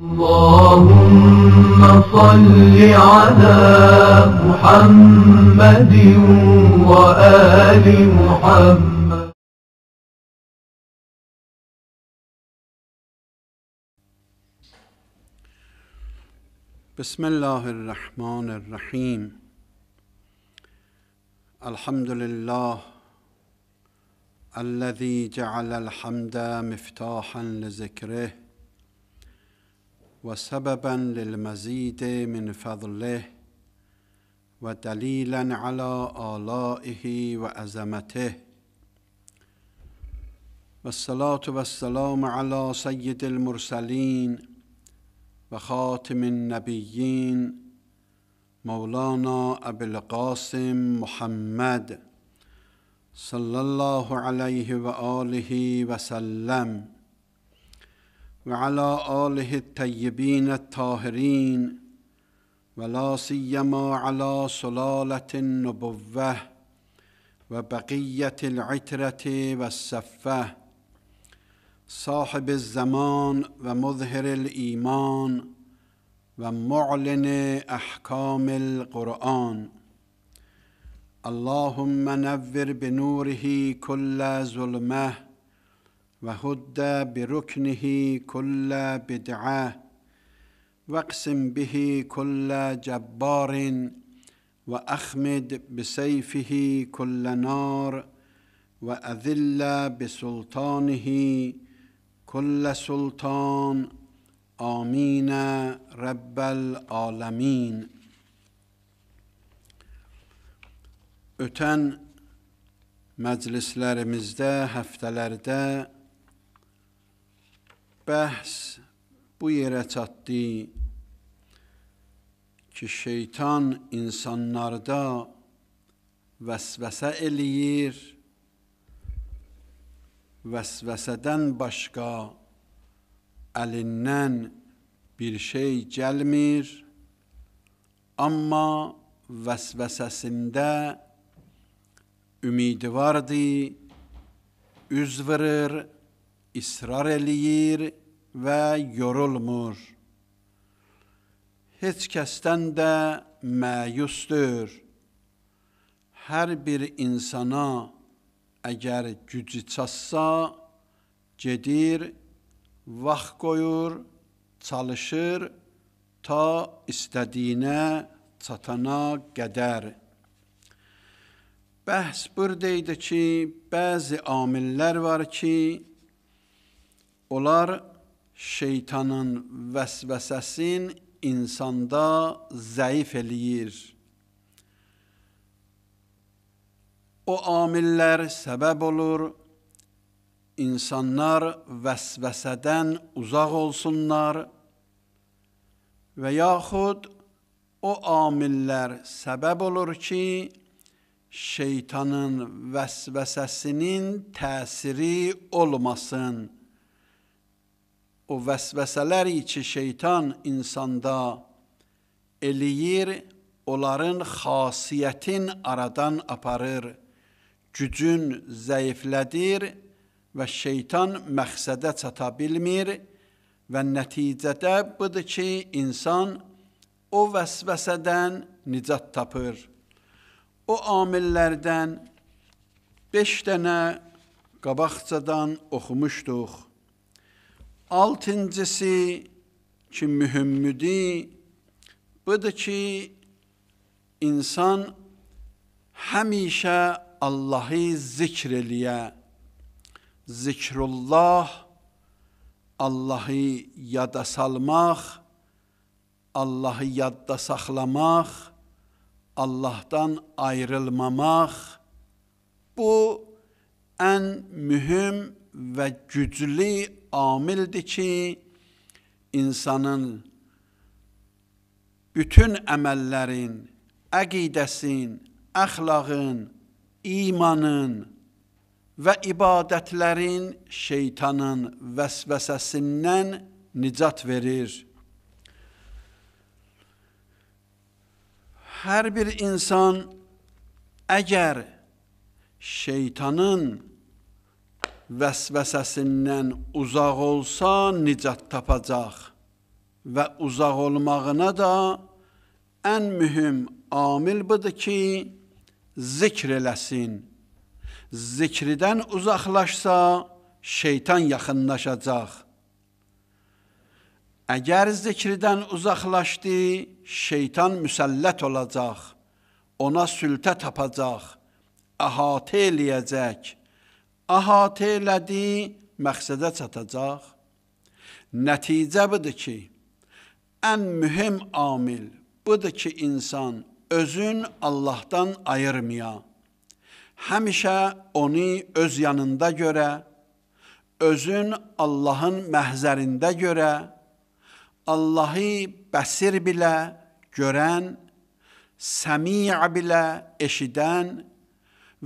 اللهم صل على محمد وآل محمد بسم الله الرحمن الرحيم الحمد لله الذي جعل الحمد مفتاحا لذكره وسببا للمزيد من فضله ودليلا على آلائه وأزمته والصلاة والسلام على سيد المرسلين وخاتم النبيين مولانا أبي القاسم محمد صلى الله عليه وآله وسلم وعلى اله الطيبين الطاهرين ولا سيما على سلالة النبوه وبقيه العتره والسفه صاحب الزمان ومظهر الايمان ومعلن احكام القران اللهم نور بنوره كل ظلمه وهد بركنه كل بدعه واقسم به كل جبار واخمد بسيفه كل نار واذل بسلطانه كل سلطان امين رب العالمين Ötən məclislərimizdə, həftələrdə bəhs bu yerə çatdı ki, şeytan insanlarda vəsvəsə eləyir, vəsvəsədən başqa əlindən bir şey gəlmir, amma vəsvəsəsində ümidi vardı, üz vırır, israr eləyir, və yorulmur. Heç kəsdən də məyusdur. Hər bir insana əgər gücü çatsa, gedir, vaxt qoyur, çalışır ta istədiyinə çatana qədər. Bəhs burada idi ki, bəzi amillər var ki, onlar şeytanın vəsvəsəsin insanda zəif eləyir. O amillər səbəb olur, insanlar vəsvəsədən uzaq olsunlar və yaxud o amillər səbəb olur ki, şeytanın vəsvəsəsinin təsiri olmasın o vesveseleri ki şeytan insanda eləyir, onların xasiyyətin aradan aparır, gücün zəiflədir və şeytan məqsədə çata bilmir və nəticədə budur ki, insan o vəsvəsədən nicat tapır. O amillərdən beş dənə qabaqcadan oxumuşduq. Altıncısı ki mühümmüdür, budur ki insan həmişə Allahı zikr eləyə. Zikrullah, Allahı yada salmaq, Allahı yadda saxlamaq, Allahdan ayrılmamaq bu ən mühüm və güclü amildir ki, insanın bütün əməllərin, əqidəsin, əxlağın, imanın və ibadətlərin şeytanın vəsvəsəsindən nicat verir. Hər bir insan əgər şeytanın vəsvəsəsindən uzaq olsa nicat tapacaq və uzaq olmağına da ən mühüm amil budur ki, zikr eləsin. Zikridən uzaqlaşsa, şeytan yaxınlaşacaq. Əgər zikridən uzaqlaşdı, şeytan müsəllət olacaq, ona sültə tapacaq, əhatə eləyəcək əhatə elədi, məqsədə çatacaq. Nəticə budur ki, ən mühüm amil budur ki, insan özün Allahdan ayırmaya, həmişə onu öz yanında görə, özün Allahın məhzərində görə, Allahı bəsir bilə, görən, səmiyə bilə, eşidən,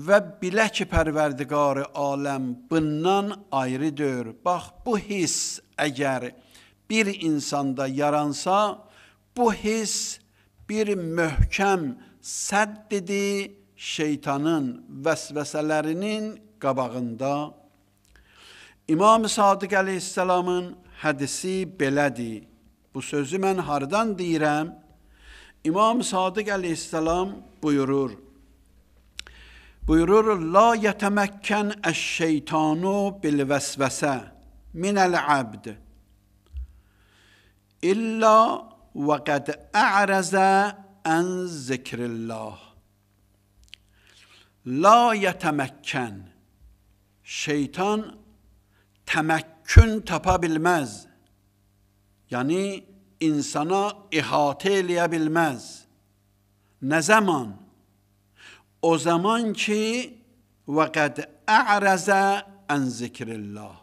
və bilə ki, pərverdiqarı aləm bundan ayrıdır. Bax, bu hiss əgər bir insanda yaransa, bu hiss bir möhkəm səddidir şeytanın vəsvəsələrinin qabağında. İmam Sadiq əleyhissalamın hədisi belədir. Bu sözü mən hardan deyirəm? İmam Sadiq əleyhissalam buyurur: buyurur la yetemekken eş şeytanu bil vesvese minel abd illa ve kad a'raza an zikrillah la yetemekken şeytan temekkün tapa bilmez. Yani insana ihate eleyebilmez. Ne zaman? o zaman ki وقد اعرض عن ذکر الله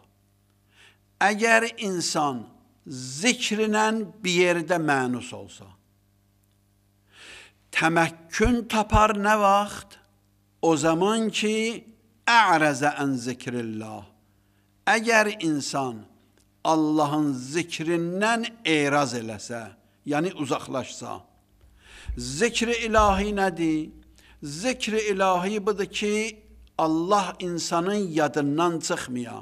اگر insan zikrlə bir yerdə mənus olsa təməkkün tapar nə vaxt o zaman ki اعرض عن ذکر الله əgər insan Allahın zikrindən eyraz eləsə, yəni uzaqlaşsa, zikri ilahi nədir? Zikri ilahi budur ki, Allah insanın yadından çıxmıyor.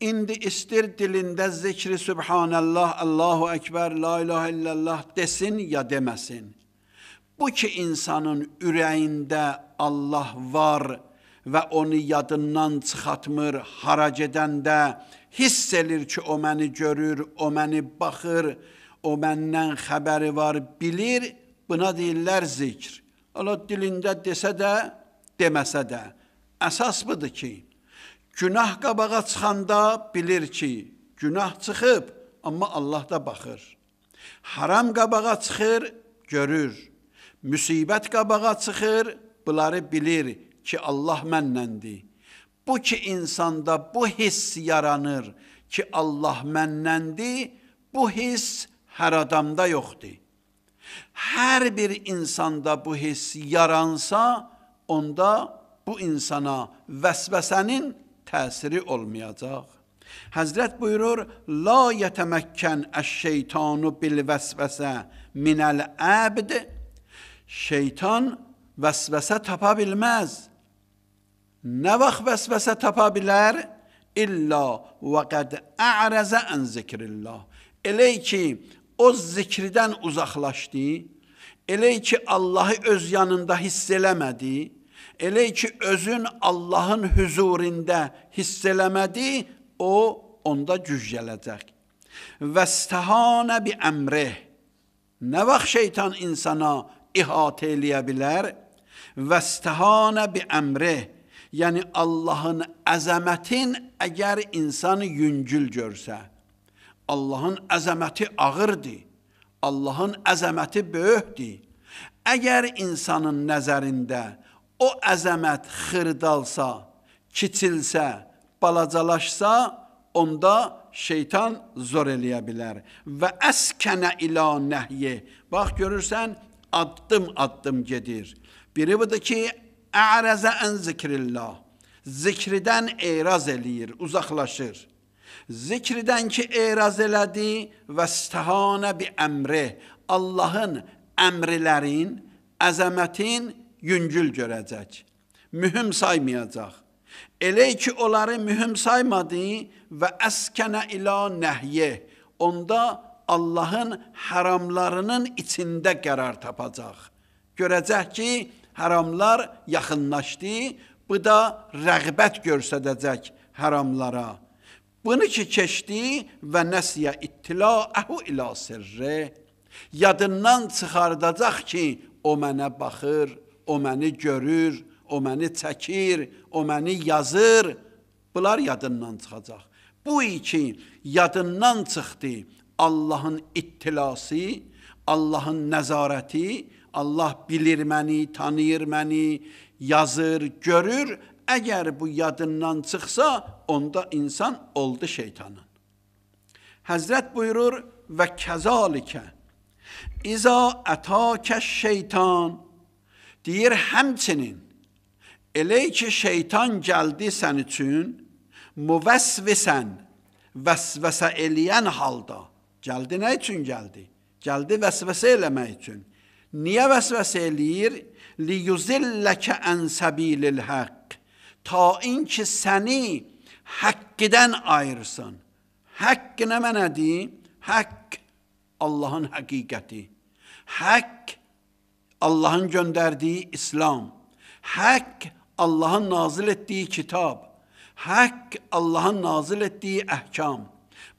İndi istir dilində zikri Subhanallah, Allahu Ekber, La ilahe illallah desin ya deməsin. Bu ki insanın ürəyində Allah var və onu yadından çıxatmır, harac edəndə hiss elir ki, o məni görür, o məni baxır, o məndən xəbəri var, bilir, buna deyirlər zikr. Allah dilində desə də, deməsə də, əsas budur ki, günah qabağa çıxanda bilir ki, günah çıxıb, amma Allah da baxır. Haram qabağa çıxır, görür. Müsibət qabağa çıxır, bunları bilir ki, Allah mənləndir. Bu ki, insanda bu hiss yaranır ki, Allah mənləndir, bu hiss hər adamda yoxdur. Hər bir insanda bu hiss yaransa, onda bu insana vəsvəsənin təsiri olmayacaq. Həzrət buyurur: "La yetəməkkən əş-şeytanu bil vəsvəsə minəl əbd." Şeytan vəsvəsə tapa bilməz. Nə vaxt vəsvəsə tapa bilər? İlla və qəd ə'rəzə ən zikrillah. Elə ki, o zikridən uzaqlaşdı, elə ki Allahı öz yanında hiss eləmədi, elə ki özün Allahın huzurində hiss eləmədi, o onda güclənəcək. Və istahanə bi əmrih. Nə vaxt şeytan insana ihatə eləyə bilər? Və istahanə bi əmrih. Yəni Allahın əzəmətin əgər insanı yüngül görsə, Allahın əzəməti ağırdır. Allahın əzəməti böyükdür. Əgər insanın nəzərində o əzəmət xırdalsa, kiçilsə, balacalaşsa, onda şeytan zor eləyə bilər. Və əskənə ilə nəhyi. Bax görürsən, addım-addım gedir. Biri budur ki, ə'rəzə ən zikrillah. Zikridən eyraz eləyir, uzaqlaşır. Zikridən ki, eraz elədi və stəhanə bi əmri. Allahın əmrilərin, əzəmətin yüngül görəcək. Mühüm saymayacaq. Elə ki, onları mühüm saymadı və əskənə ilə nəhyə. Onda Allahın haramlarının içində qərar tapacaq. Görəcək ki, haramlar yaxınlaşdı, bu da rəğbət göstərəcək haramlara bunu ki keçdi və nəsiyə ittilaəhu ilə sirri yadından çıxardacaq ki, o mənə baxır, o məni görür, o məni çəkir, o məni yazır. Bunlar yadından çıxacaq. Bu iki yadından çıxdı Allahın ittilası, Allahın nəzarəti, Allah bilir məni, tanıyır məni, yazır, görür. Əgər bu yadından çıxsa, onda insan oldu şeytanın. Hazret buyurur ve kezalike İza etake şeytan deyir hemçinin, elə ki şeytan gəldi sən üçün müvəsvisən vəsvəsə eləyən halda gəldi nə üçün gəldi? Gəldi vəsvəsə eləmək üçün. Niyə vəsvəsə eləyir? Li yuzillaka an sabilil haqq. Ta in ki səni həqqidən ayırsan. Həqq nə mənədir? Həqq Allahın həqiqəti. Həqq Allahın göndərdiyi İslam. Həqq Allahın nazil etdiyi kitab. Həqq Allahın nazil etdiyi əhkam.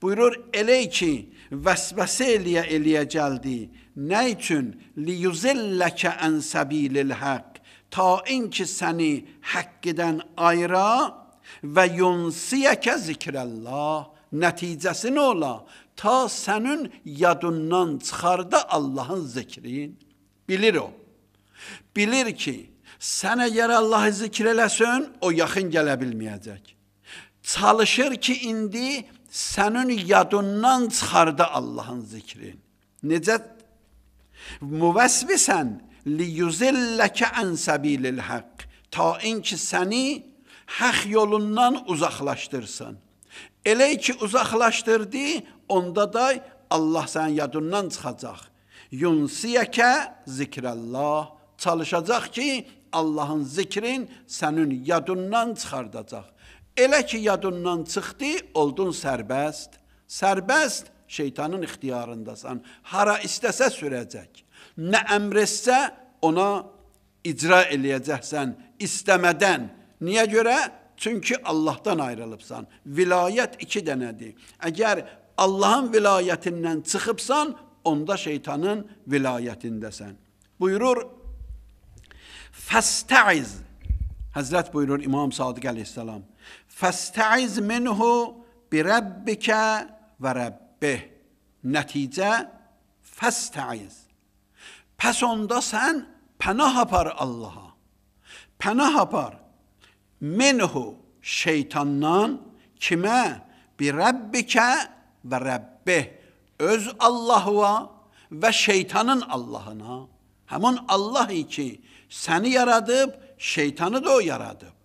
Buyurur, elə ki, vəsvəsə eləyə eləyə gəldi. Nə üçün? Liyuzilləkə ən səbilil həqq. Ta in ki, səni həqqidən ayıra, və yunsiyəkə zikrəllah nəticəsi nə ola? Ta sənin yadından çıxarda Allahın zikrin. Bilir o. Bilir ki, sən əgər Allahı zikr eləsən, o yaxın gələ bilməyəcək. Çalışır ki, indi sənin yadından çıxarda Allahın zikrin. Necə? Müvəsvisən li yuzilləkə ən səbilil haqq. Ta in ki səni haq yolundan uzaqlaşdırsan. Elə ki uzaqlaşdırdı, onda da Allah sənin yadından çıxacaq. Yunsiyəkə zikrəllah. Çalışacaq ki, Allahın zikrin sənin yadından çıxardacaq. Elə ki yadından çıxdı, oldun sərbəst. Sərbəst şeytanın ixtiyarındasan. Hara istəsə sürəcək. Nə əmr etsə ona icra eləyəcəksən istəmədən. Niyə görə? Çünki Allahdan ayrılıbsan. Vilayət iki dənədir. Əgər Allahın vilayətindən çıxıbsan, onda şeytanın vilayətindəsən. Buyurur, Fəstəiz. Həzrət buyurur İmam Sadiq əleyhissalam. Fəstəiz minhu bi rabbikə və rabbih. Nəticə fəstəiz. Pəs onda sən pənah apar Allaha. Pənah apar menhu şeytandan kimə? Bi Rəbbikə və Rəbbih öz Allahına və şeytanın Allahına. Həmin Allah ki, səni yaradıb, şeytanı da o yaradıb.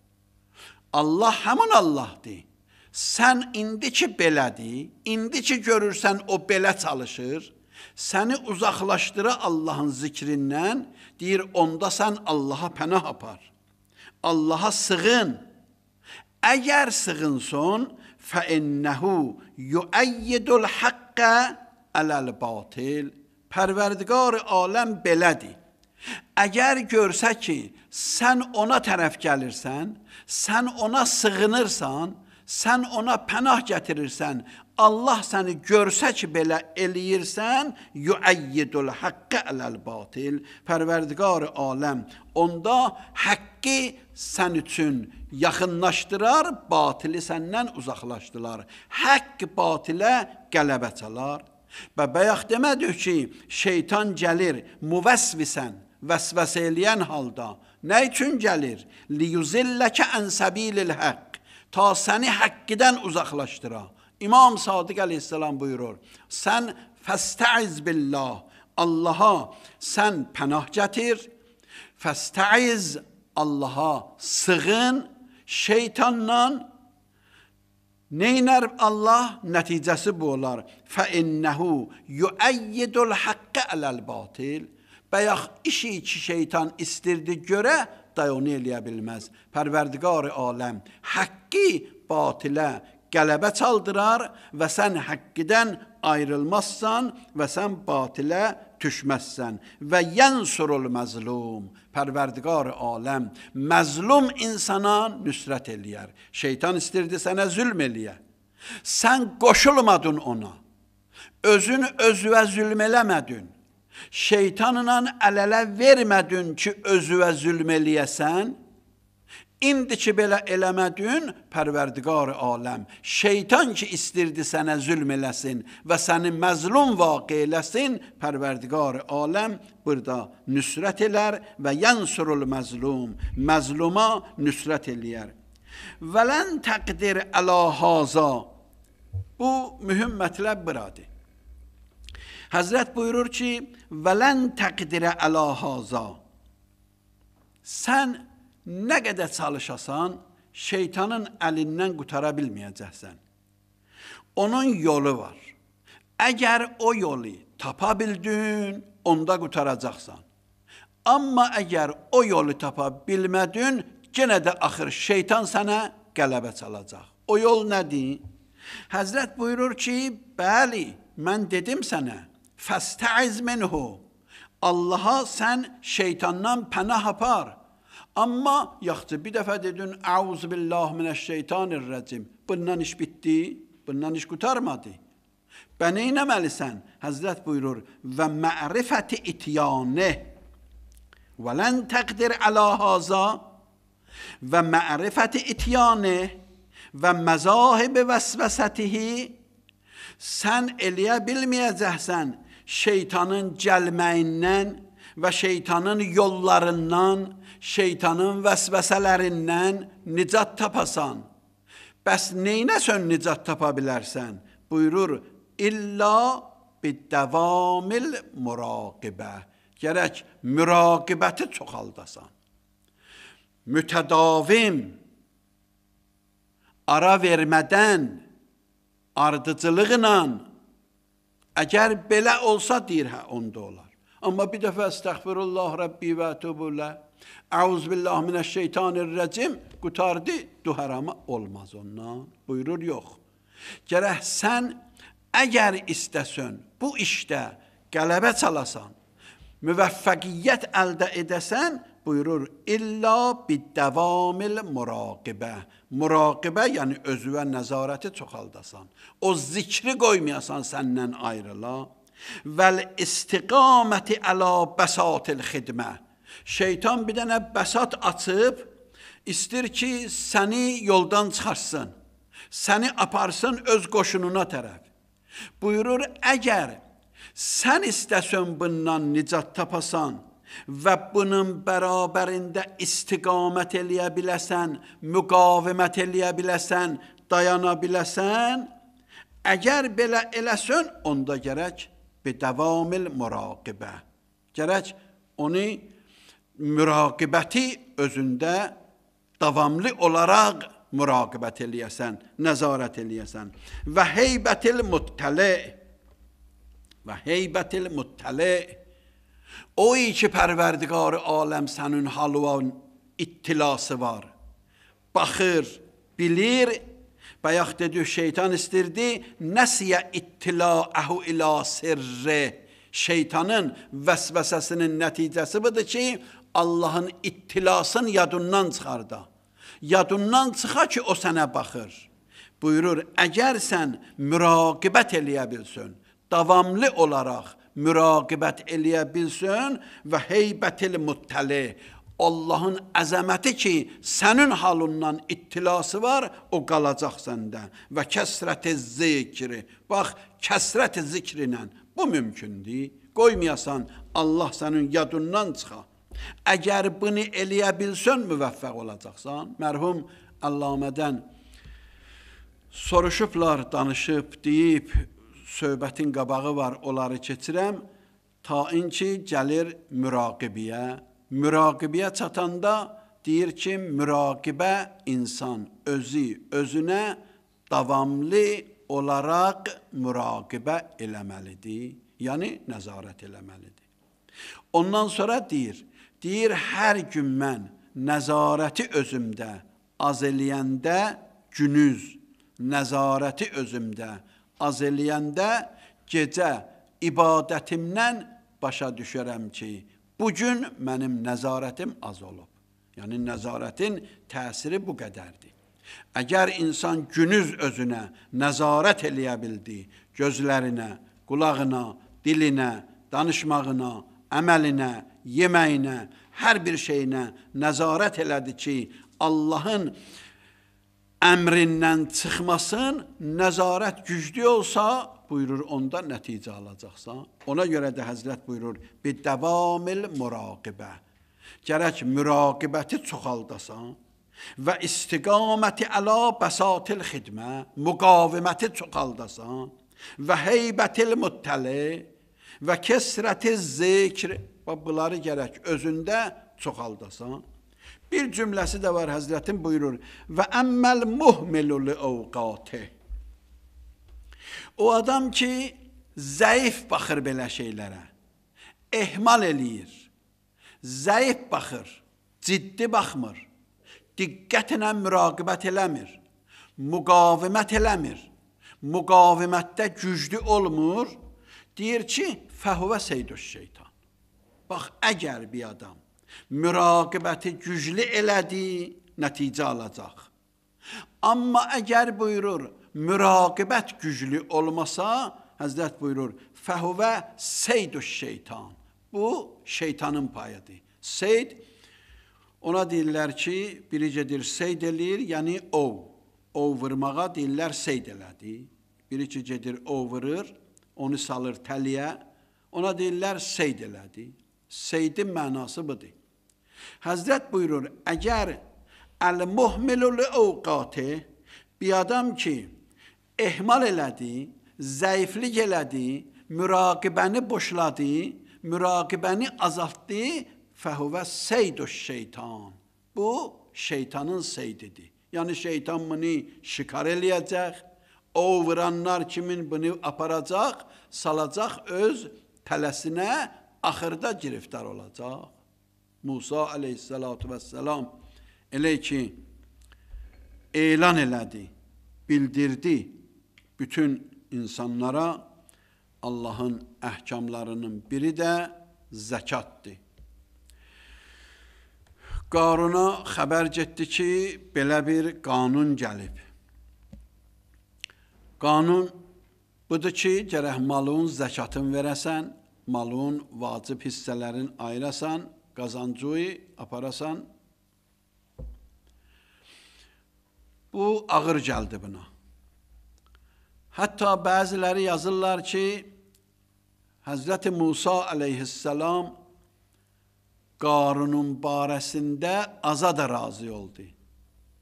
Allah həmin Allahdır. Sən indi ki belədir, indi ki görürsən o belə çalışır, səni uzaqlaşdıra Allahın zikrindən, deyir onda sən Allaha pənah apar.'' Allaha sığın. Əgər sığınson, fə innəhu yuəyyidul haqqə ələl batil. Pərverdigar aləm belədir. Əgər görsə ki, sən ona tərəf gəlirsən, sən ona sığınırsan, sən ona pənah gətirirsən, Allah səni görsə ki, belə eləyirsən, yuayyidul haqqı ələl batil. Pərverdigar aləm onda haqqı sən üçün yaxınlaşdırar, batili səndən uzaqlaşdılar. Haqq batilə qələbə çalar. Və bayaq demədik ki, şeytan gəlir müvəsvisən, vəsvəsə eləyən halda. Nə üçün gəlir? Liyuzilləkə ən səbilil haqq. Ta səni haqqıdan uzaqlaşdırar. İmam Sadiq əleyhissalam buyurur, sən fəstəiz billah, Allaha sən pənah gətir, fəstəiz Allaha sığın, şeytanla neynər Allah? Nəticəsi bu olar. Fə innəhu yuəyyidul haqqə ələl batil. Bəyəx işi ki şeytan istirdi görə, dayonu eləyə bilməz. Pərverdigar-ı aləm, haqqi batilə qələbə çaldırar və sən həqqidən ayrılmazsan və sən batilə düşməzsən və yənsurul məzlum pərverdigar aləm məzlum insana nüsrət eləyər şeytan istirdi sənə zülm eləyə sən qoşulmadın ona özün özüvə zülm eləmədin şeytanla əl-ələ vermədin ki özüvə zülm eləyəsən İndi ki belə eləmədin, pərverdiqar aləm, şeytan ki istirdi sənə zülm eləsin və səni məzlum vaqi eləsin, pərverdiqar aləm burada nüsrət elər və yansurul məzlum, məzluma nüsrət eləyər. Vələn təqdir əla haza, bu mühüm mətləb buradır. Həzrət buyurur ki, vələn təqdirə əla haza, sən təqdirə Nə qədər çalışasan, şeytanın əlindən qutara bilməyəcəksən. Onun yolu var. Əgər o yolu tapa bildin, onda qutaracaqsan. Amma əgər o yolu tapa bilmədin, yenə də axır şeytan sənə qələbə çalacaq. O yol nədir? Həzrət buyurur ki, bəli, mən dedim sənə, fəstəiz minhu. Allaha sən şeytandan pənah apar. Amma yaxşı bir dəfə dedin Əuz billah minəşşeytanirracim. Bundan iş bitdi, bundan iş qutarmadı. Və nə etməlisən? Həzrət buyurur və mərifəti ityanə və lən təqdir əla haza və mərifəti ityanə və məzahib vəsvəsətihi sən eləyə bilməyəcəksən şeytanın gəlməyindən və şeytanın yollarından şeytanın vəsvəsələrindən nicat tapasan. Bəs neynəsən nicat tapa bilərsən? Buyurur, illa biddəvamil müraqibə. Gərək müraqibəti çoxaldasan. Mütədavim, ara vermədən, ardıcılıqla, əgər belə olsa deyir, hə, onda olar. Amma bir dəfə əstəğfirullah Rabbi və tubulə, Əuz billah minəşşeytanirracim qutardı duharama olmaz ondan. Buyurur yox. Gərək sən əgər istəsən bu işdə qələbə çalasan, müvəffəqiyyət əldə edəsən, buyurur illa bidəvamil muraqibə. Muraqibə yəni özünə nəzarəti çoxaldasan. O zikri qoymayasan səndən ayrıla. Vəl istiqaməti əla bəsatil xidmə. Şeytan bir dənə bəsat açıb, istir ki, səni yoldan çıxarsın, səni aparsın öz qoşununa tərəf. Buyurur, əgər sən istəsən bundan nicat tapasan və bunun bərabərində istiqamət eləyə biləsən, müqavimət eləyə biləsən, dayana biləsən, əgər belə eləsən, onda gərək bir davamil müraqibə. Gərək onu müraqibəti özündə davamlı olaraq müraqibət eləyəsən, nəzarət eləyəsən. Və heybətil muttəli və heybətil muttəli o ki pərverdigarı aləm sənin halvan ittilası var. Baxır, bilir, bayaq dedi şeytan istirdi, nəsiyə ittilaəhu ilə sirri. Şeytanın vəsvəsəsinin nəticəsi budur ki, Allahın ittilasını yadından çıxar da. Yadından çıxa ki, o sənə baxır. Buyurur, əgər sən müraqibət eləyə bilsin, davamlı olaraq müraqibət eləyə bilsin və heybətil muttəli, Allahın əzəməti ki, sənin halından ittilası var, o qalacaq səndə. Və kəsrəti zikri, bax, kəsrəti zikri ilə bu mümkündür. Qoymayasan, Allah sənin yadından çıxa. Əgər bunu eləyə bilsən müvəffəq olacaqsan. Mərhum Allamədən soruşublar, danışıb, deyib, söhbətin qabağı var, onları keçirəm. Tain ki, gəlir müraqibiyə. Müraqibiyə çatanda deyir ki, müraqibə insan özü, özünə davamlı olaraq müraqibə eləməlidir. Yəni, nəzarət eləməlidir. Ondan sonra deyir, Deyir, hər gün mən nəzarəti özümdə az eləyəndə günüz, nəzarəti özümdə az eləyəndə gecə ibadətimdən başa düşərəm ki, bu gün mənim nəzarətim az olub. Yəni nəzarətin təsiri bu qədərdir. Əgər insan günüz özünə nəzarət eləyə bildi, gözlərinə, qulağına, dilinə, danışmağına, əməlinə, yeməyinə, hər bir şeyinə nəzarət elədi ki, Allahın əmrindən çıxmasın, nəzarət güclü olsa, buyurur, onda nəticə alacaqsan. Ona görə də Həzrət buyurur, bir davamil müraqibə. Gərək müraqibəti çoxaldasan və istiqaməti əla bəsatil xidmə, müqaviməti çoxaldasan və heybətil muttəli və kesrəti zikr Və bunları gərək özündə çoxaldasan. Bir cümləsi də var Həzrətin buyurur. Və əmməl muhmilu li ovqati. O adam ki, zəif baxır belə şeylərə. Ehmal eləyir. Zəif baxır. Ciddi baxmır. Diqqətlə müraqibət eləmir. Müqavimət eləmir. Müqavimətdə güclü olmur. Deyir ki, fəhvə seydüş şeytan. Bax, əgər bir adam müraqəbəti güclü elədi, nəticə alacaq. Amma əgər buyurur, müraqibət güclü olmasa, Həzrət buyurur, fəhüvə seydü şeytan. Bu, şeytanın payıdır. Seyd, ona deyirlər ki, biri gedir seyd eləyir, yəni ov. Ov vurmağa deyirlər seyd elədi. Biri ki, gedir ov vurur, onu salır təliyə, ona deyirlər seyd elədi. Seydin mənası budur. Həzrət buyurur, əgər əl-muhmilul əvqatı bir adam ki, ehmal elədi, zəiflik elədi, müraqibəni boşladı, müraqibəni azaltdı, fəhüvə seydu şeytan. Bu, şeytanın seydidir. Yəni, şeytan bunu şikar eləyəcək, o vuranlar kimin bunu aparacaq, salacaq öz tələsinə axırda giriftar olacaq. Musa əleyhissalatu vəssalam elə ki, elan elədi, bildirdi bütün insanlara Allahın əhkamlarının biri də zəkatdir. Qaruna xəbər getdi ki, belə bir qanun gəlib. Qanun budur ki, gərək malın zəkatın verəsən, malun vacib hissələrin ayırasan, qazancıyı aparasan. Bu ağır gəldi buna. Hətta bəziləri yazırlar ki, Həzrəti Musa əleyhissalam Qarunun barəsində aza da razı oldu.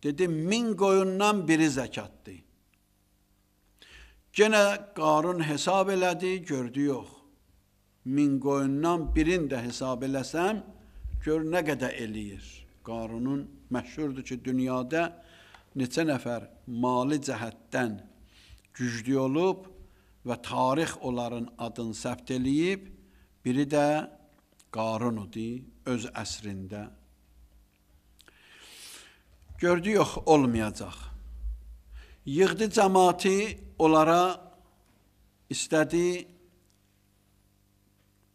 Dedi, min qoyundan biri zəkatdır. Yenə Qarun hesab elədi, gördü yox min qoyundan birini də hesab eləsəm, gör nə qədər eləyir. Qarunun məşhurdur ki, dünyada neçə nəfər mali cəhətdən güclü olub və tarix onların adını səbt eləyib, biri də Qarun idi öz əsrində. Gördü yox, olmayacaq. Yığdı cəmaati onlara istədi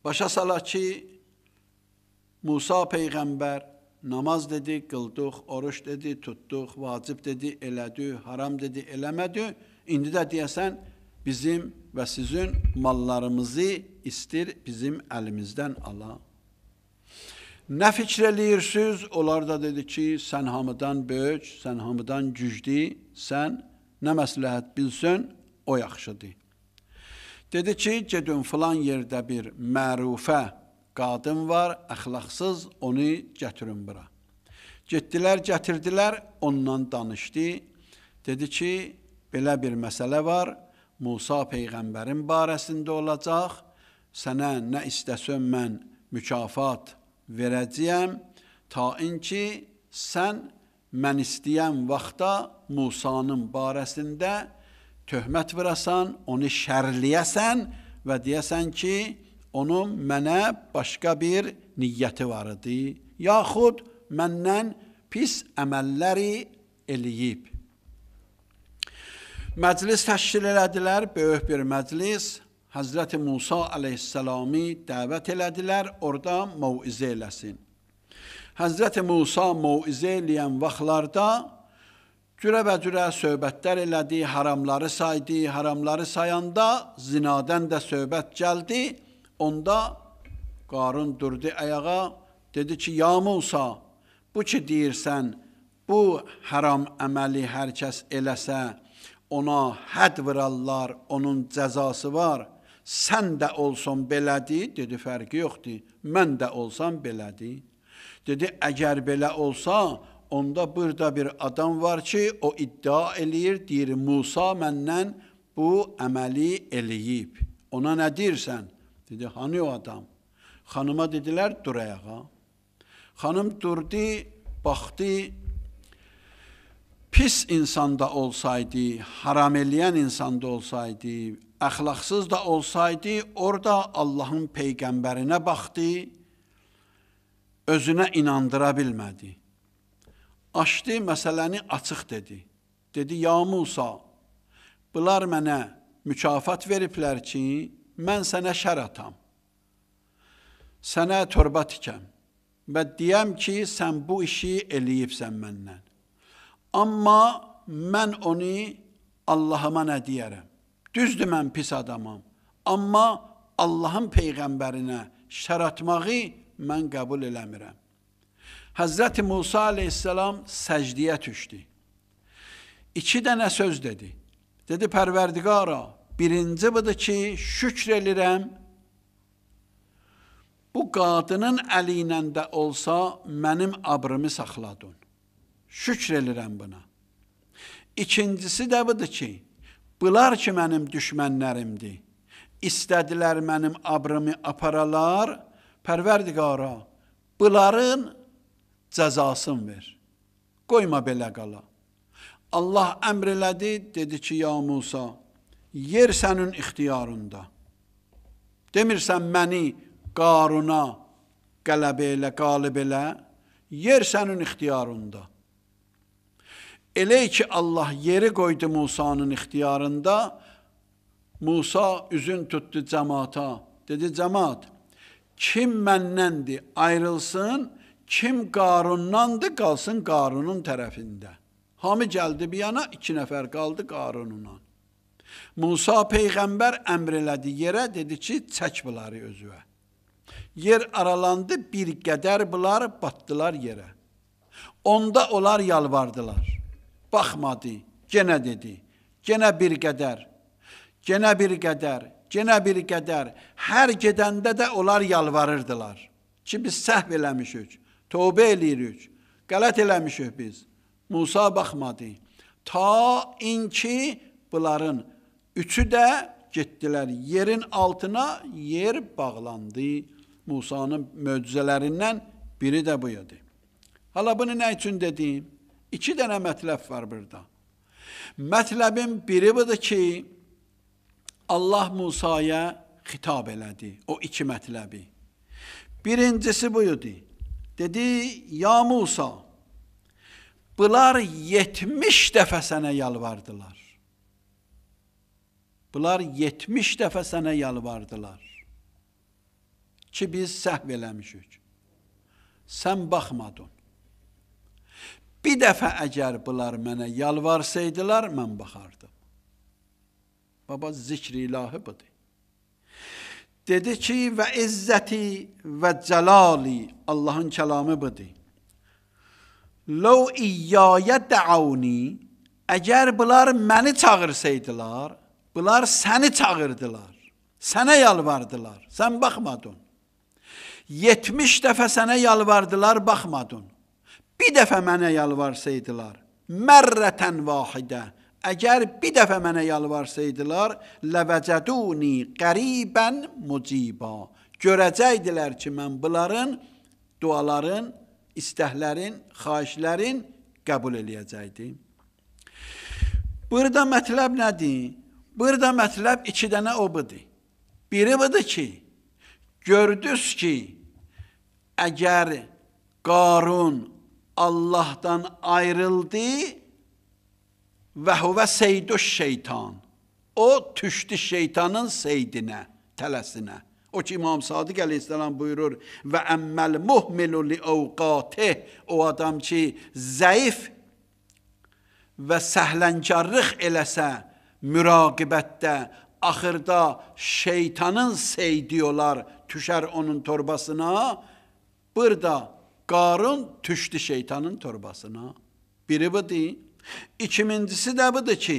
Başa salaq ki, Musa Peyğəmbər namaz dedi, qıldıq, oruç dedi, tutduq, vacib dedi, elədi, haram dedi, eləmədi. İndi də deyəsən, bizim və sizin mallarımızı istir bizim əlimizdən ala. Nə fikr eləyirsiniz? Onlar da dedi ki, sən hamıdan böyük, sən hamıdan güclü, sən nə məsləhət bilsən, o yaxşıdır. Dedi ki, gedin filan yerdə bir mərufə qadın var, əxlaqsız, onu gətirin bura. Getdilər, gətirdilər, ondan danışdı. Dedi ki, belə bir məsələ var, Musa Peyğəmbərin barəsində olacaq, sənə nə istəsən mən mükafat verəcəyəm, ta inki sən mən istəyən vaxtda Musanın barəsində töhmət vurasan, onu şərliyəsən və deyəsən ki, onun mənə başqa bir niyyəti var idi. Yaxud məndən pis əməlləri eləyib. Məclis təşkil elədilər, böyük bir məclis. Həzrəti Musa əleyhissalami dəvət elədilər, orada mövizə eləsin. Həzrəti Musa mövizə eləyən vaxtlarda cürəbəcürə söhbətlər elədi, haramları saydı, haramları sayanda zinadən də söhbət gəldi. Onda qarın durdu ayağa, dedi ki, ya Musa, bu ki deyirsən, bu haram əməli hər kəs eləsə, ona həd vurarlar, onun cəzası var. Sən də olsan belədi, dedi, fərqi yoxdur. Mən də olsam belədi. Dedi, əgər belə olsa, onda burada bir adam var ki, o iddia eləyir, deyir, Musa məndən bu əməli eləyib. Ona nə deyirsən? Dedi, hani o adam? Xanıma dedilər, dur ayağa. Xanım durdu, baxdı, pis insanda olsaydı, haram eləyən insanda olsaydı, əxlaqsız da olsaydı, orada Allahın Peyğəmbərinə baxdı, özünə inandıra bilmədi açdı məsələni açıq dedi. Dedi, ya Musa, bunlar mənə mükafat veriblər ki, mən sənə şər atam, sənə torba tikəm və deyəm ki, sən bu işi eləyibsən məndən. Amma mən onu Allahıma nə deyərəm? Düzdür, mən pis adamam, amma Allahın Peyğəmbərinə şər atmağı mən qəbul eləmirəm. Həzrəti Musa aleyhisselam səcdiyə düşdü. İki dənə söz dedi. Dedi, pərverdigara, birinci budur ki, şükr elirəm, bu qadının əli ilə də olsa mənim abrımı saxladın. Şükr elirəm buna. İkincisi də budur ki, bunlar ki mənim düşmənlərimdir. İstədilər mənim abrımı aparalar, pərverdigara, bunların cəzasını ver. Qoyma belə qala. Allah əmr elədi, dedi ki, ya Musa, yer sənin ixtiyarında. Demirsən məni qaruna qələbə elə, qalib elə, yer sənin ixtiyarında. Elə ki, Allah yeri qoydu Musanın ixtiyarında, Musa üzün tutdu cəmaata, dedi cəmaat, kim məndəndir ayrılsın, Kim Qarundandı, qalsın Qarunun tərəfində. Hamı gəldi bir yana, iki nəfər qaldı Qarununla. Musa peyğəmbər əmr elədi yerə, dedi ki, çək bunları özünə. Yer aralandı, bir qədər bunlar batdılar yerə. Onda onlar yalvardılar. Baxmadı, genə dedi. Genə bir qədər. Genə bir qədər genə bir qədər hər gedəndə də onlar yalvarırdılar ki, biz səhv eləmişik. Tövbə eləyirik. Qələt eləmişik biz. Musa baxmadı. Ta inki bunların üçü də getdilər yerin altına, yer bağlandı. Musanın möcüzələrindən biri də bu idi. Hala bunu nə üçün dediyim? İki dənə mətləb var burada. Mətləbin biri budur ki, Allah Musaya xitab elədi, o iki mətləbi. Birincisi buydu, Dedi, ya Musa, bunlar 70 dəfə sənə yalvardılar. Bunlar 70 dəfə sənə yalvardılar ki, biz səhv eləmişik. Sən baxmadın. Bir dəfə əgər bunlar mənə yalvarsaydılar, mən baxardım. Baba, zikri ilahi budur. Dedi ki, və izzəti və cəlali Allahın kəlamı budur. Ləv iyyaya dəavni Əgər bunlar məni çağırsaydılar, bunlar səni çağırdılar. Sənə yalvardılar. Sən baxmadın. 70 dəfə sənə yalvardılar, baxmadın. Bir dəfə mənə yalvarsaydılar, mərrətən vahidə, Əgər bir dəfə mənə yalvarsaydılar, ləvəcəduni qəribən muciba. Görəcəkdilər ki, mən bunların duaların, istəklərin, xahişlərin qəbul eləyəcəkdim. Burada mətləb nədir? Burada mətləb iki dənə o budur. Biri budur ki, gördüz ki, əgər Qarun Allahdan ayrıldı, və huvə seydüş şeytan. O tüşdü şeytanın seydinə, tələsinə. O ki İmam Sadiq əleyhissalam buyurur və əmməl muhmilu li ovqatih. O adam ki zəif və səhlənkarlıq eləsə müraqibətdə axırda şeytanın seydiyorlar tüşər onun torbasına. Burada Qarun tüşdü şeytanın torbasına. Biri budur. İkincisi də budur ki,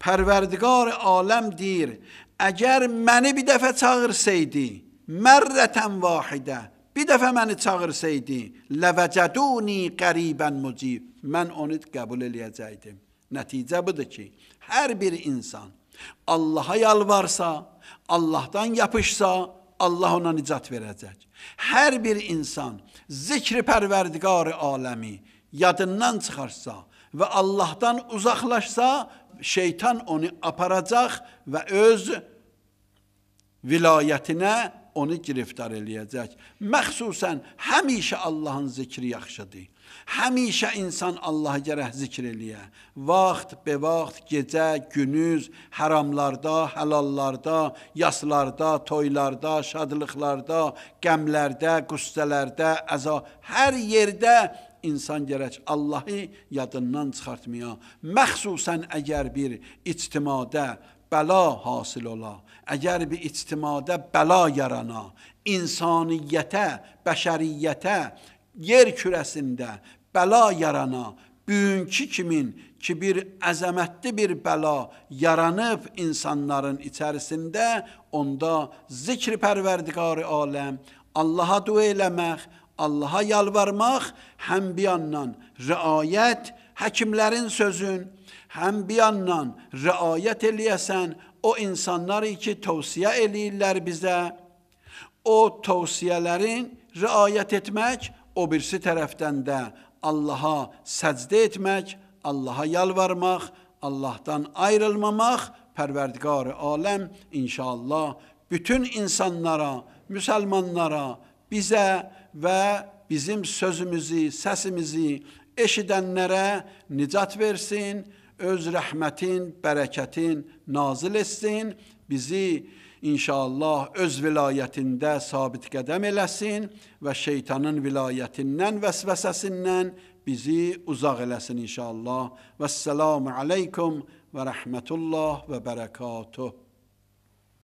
Pərverdigar aləm deyir, əgər məni bir dəfə çağırsaydı, mərrətən vahidə, bir dəfə məni çağırsaydı, ləvəcəduni qəribən mucib, mən onu qəbul eləyəcəkdim. Nəticə budur ki, hər bir insan Allaha yalvarsa, Allahdan yapışsa, Allah ona nicat verəcək. Hər bir insan zikri pərverdiqarı aləmi yadından çıxarsa, və Allahdan uzaqlaşsa, şeytan onu aparacaq və öz vilayətinə onu giriftar eləyəcək. Məxsusən, həmişə Allahın zikri yaxşıdır. Həmişə insan Allaha gərək zikr eləyə. Vaxt, bevaxt, gecə, günüz, həramlarda, həlallarda, yaslarda, toylarda, şadlıqlarda, qəmlərdə, qüssələrdə, əza, hər yerdə insan gərək Allahı yadından çıxartmaya, məxsusən əgər bir ictimada bəla hasil ola, əgər bir ictimada bəla yarana, insaniyyətə, bəşəriyyətə, yer kürəsində bəla yarana, bugünkü kimin ki bir əzəmətli bir bəla yaranıb insanların içərisində, onda zikri pərverdiqarı aləm, Allaha dua eləmək, Allaha yalvarmaq həm bir yandan riayət, həkimlərin sözün, həm bir yandan riayət eləyəsən o insanları ki, tövsiyə eləyirlər bizə, o tövsiyələrin riayət etmək, o birisi tərəfdən də Allaha səcdə etmək, Allaha yalvarmaq, Allahdan ayrılmamaq, pərvərdiqar aləm inşallah bütün insanlara, müsəlmanlara, bizə, və bizim sözümüzü, səsimizi eşidənlərə nicat versin, öz rəhmətin, bərəkətin nazil etsin, bizi inşallah öz vilayətində sabit qədəm eləsin və şeytanın vilayətindən, vəsvəsəsindən bizi uzaq eləsin inşallah. Vəssalamu aleykum və rəhmətullah və bərəkatuh.